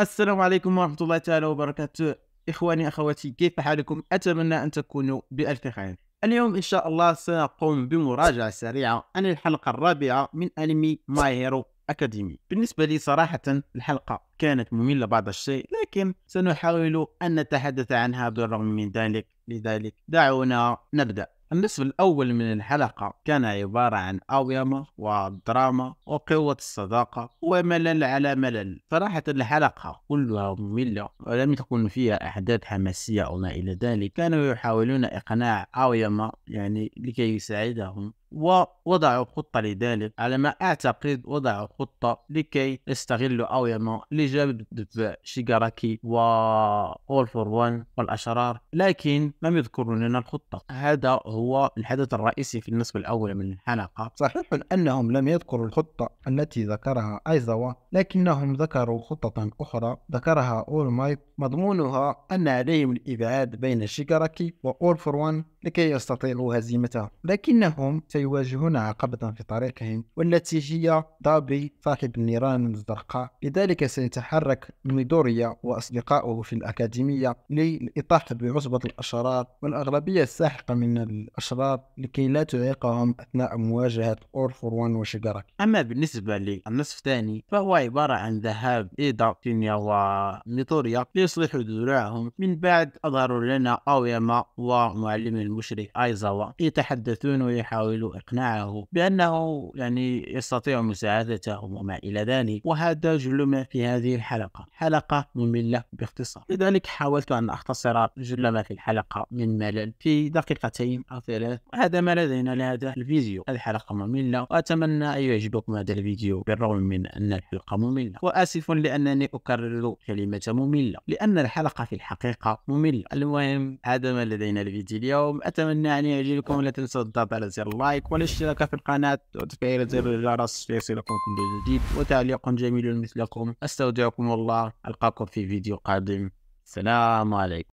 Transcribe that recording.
السلام عليكم ورحمة الله تعالى وبركاته إخواني أخواتي كيف حالكم أتمنى أن تكونوا بألف خير اليوم إن شاء الله سنقوم بمراجعة سريعة عن الحلقة الرابعة من أنمي ماي هيرو أكاديمي بالنسبة لي صراحة الحلقة كانت مملة بعض الشيء لكن سنحاول أن نتحدث عنها بالرغم من ذلك لذلك دعونا نبدأ النصف الأول من الحلقة كان عبارة عن أويمة ودراما وقوة الصداقة وملل على ملل صراحة الحلقة كلها مملة ولم تكن فيها أحداث حماسية أو ما إلى ذلك كانوا يحاولون إقناع أويمة يعني لكي يساعدهم ووضعوا خطة لذلك على ما أعتقد وضعوا خطة لكي يستغلوا أويما لجلب شيغاراكي و أول فور وان والأشرار لكن لم يذكروا لنا الخطة هذا هو الحدث الرئيسي في النصف الأول من الحلقة صحيح أنهم لم يذكروا الخطة التي ذكرها أيزاوا لكنهم ذكروا خطة أخرى ذكرها أول مايت مضمونها أن عليهم الإبعاد بين شيغاراكي وأول فور وان لكي يستطيعوا هزيمتها لكنهم سيواجهون عقبة في طريقهم والتي هي دابي صاحب النيران الزرقاء لذلك سيتحرك ميدوريا وأصدقائه في الأكاديمية للإطاحة بعصبة الأشرار والأغلبية الساحقة من الأشرار لكي لا تعيقهم أثناء مواجهة أورفروان وشجرك أما بالنسبة للنصف الثاني فهو عبارة عن ذهاب إيدا كينيا وميدوريا ليصلحوا دراعهم من بعد أظهروا لنا أوياما ومعلم المشرك ايزاوا يتحدثون ويحاولوا إقناعه بأنه يعني يستطيع مساعدتهم وما إلى ذلك وهذا جل ما في هذه الحلقة حلقة مملة باختصار لذلك حاولت أن أختصر جل ما في الحلقة من ملل في دقيقتين أو ثلاث هذا ما لدينا لهذا الفيديو هذه حلقة مملة وأتمنى أن يعجبكم هذا الفيديو بالرغم من أن الحلقة مملة وآسف لأنني أكرر كلمة مملة لأن الحلقة في الحقيقة مملة المهم هذا ما لدينا الفيديو اليوم اتمنى ان يعجبكم لا تنسوا الضغط على زر اللايك والاشتراك في القناه وتفعيل زر الجرس ليصلكم كل جديد وتعليق جميل مثلكم استودعكم الله القاكم في فيديو قادم سلام عليكم